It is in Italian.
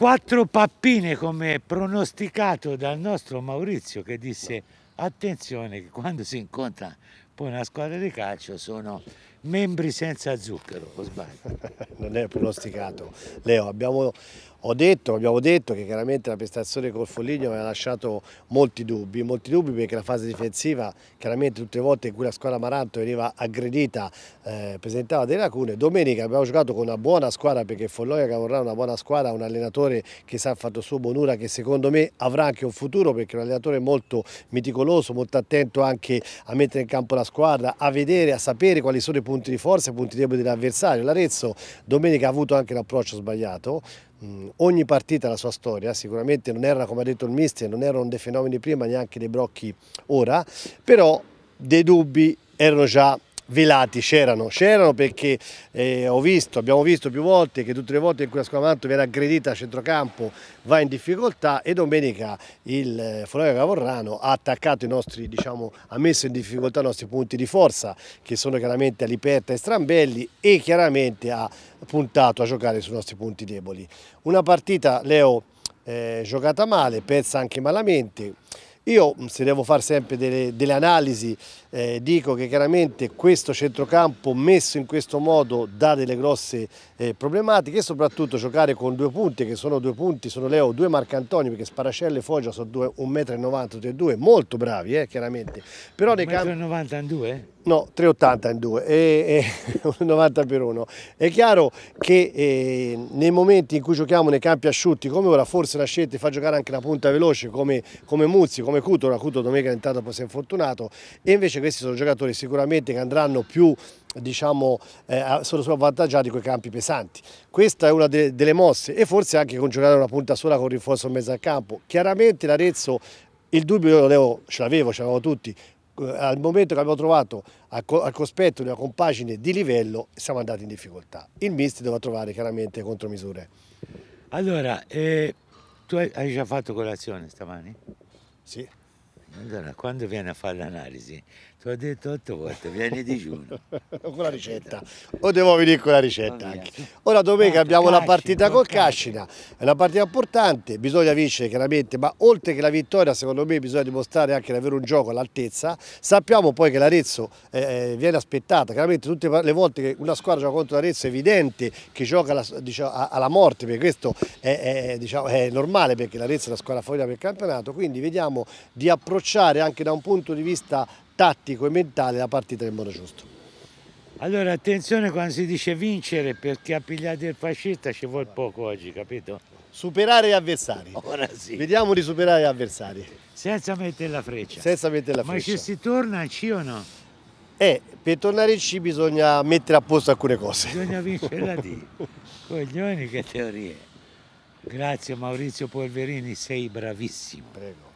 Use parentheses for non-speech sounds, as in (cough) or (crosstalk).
quattro pappine come pronosticato dal nostro Maurizio che disse attenzione che quando si incontra poi una squadra di calcio sono membri senza zucchero, o sbaglio? (laughs) non è pronosticato. Leo, abbiamo, detto, abbiamo detto che chiaramente la prestazione col Folligno ha lasciato molti dubbi, molti dubbi perché la fase difensiva, chiaramente tutte le volte in cui la squadra Maranto veniva aggredita, eh, presentava delle lacune. Domenica abbiamo giocato con una buona squadra perché Folloia Cavorrà è una buona squadra, un allenatore che sa fatto suo Bonura che secondo me avrà anche un futuro perché è un allenatore molto meticoloso, molto attento anche a mettere in campo la squadra squadra, a vedere, a sapere quali sono i punti di forza e i punti deboli dell'avversario. L'Arezzo domenica ha avuto anche l'approccio sbagliato, mm, ogni partita ha la sua storia, sicuramente non era, come ha detto il mister, non erano dei fenomeni prima, neanche dei brocchi ora, però dei dubbi erano già velati c'erano, c'erano perché eh, ho visto, abbiamo visto più volte che tutte le volte in cui la Squamanto viene aggredita a centrocampo va in difficoltà e domenica il eh, Florio Cavorrano ha attaccato i nostri, diciamo, ha messo in difficoltà i nostri punti di forza che sono chiaramente Aliperta e Strambelli e chiaramente ha puntato a giocare sui nostri punti deboli. Una partita, Leo, eh, giocata male, persa anche malamente, io mm, se devo fare sempre delle, delle analisi eh, dico che chiaramente questo centrocampo messo in questo modo dà delle grosse eh, problematiche e soprattutto giocare con due punti che sono due punti, sono Leo, due Marcantoni perché Sparacella e Foggia sono 1,90 tutti e due, molto bravi eh, chiaramente. Però 1,90 in due? No, 3,80 in due, e, e 90 (laughs) per 1. È chiaro che eh, nei momenti in cui giochiamo nei campi asciutti, come ora forse la scelta fa giocare anche una punta veloce come, come Muzzi, come Cutolo, Cutolo domenica è entrato poi si è infortunato e invece questi sono giocatori sicuramente che andranno più diciamo, eh, sono solo avvantaggiati con i campi pesanti. Questa è una de delle mosse e forse anche con giocare una punta sola con rinforzo in mezzo al campo. Chiaramente l'Arezzo, il dubbio devo, ce l'avevo, ce l'avevo tutti, eh, al momento che abbiamo trovato al, cospetto di una compagine di livello siamo andati in difficoltà. Il mister doveva trovare chiaramente contromisure. Allora, eh, tu hai già fatto colazione stamani? Sì. Madonna, quando viene a fare l'analisi ti ho detto otto volte, vieni digiuno. (laughs) con la ricetta. O devo venire con la ricetta anche. Ora domenica Molto abbiamo la partita col Cascina, è una partita importante, bisogna vincere chiaramente, ma oltre che la vittoria secondo me bisogna dimostrare anche di avere un gioco all'altezza. Sappiamo poi che l'Arezzo eh, eh viene aspettata, chiaramente tutte le volte che una squadra gioca contro l'Arezzo è evidente che gioca alla, diciamo, alla morte, perché questo è, è, diciamo, è normale perché l'Arezzo è la squadra favorita per il campionato, quindi vediamo di approcciare anche da un punto di vista tattico e mentale la partita in modo giusto. Allora attenzione quando si dice vincere perché a pigliare il fascista ci vuole poco oggi, capito? Superare gli avversari. Ora sì. Vediamo di superare gli avversari. Senza mettere la freccia. Senza mettere la freccia. Ma ci si torna in C o no? Eh, per tornare in C bisogna mettere a posto alcune cose. Bisogna (laughs) vincere la D. Coglioni che teorie. Grazie Maurizio Polverini, sei bravissimo. Prego.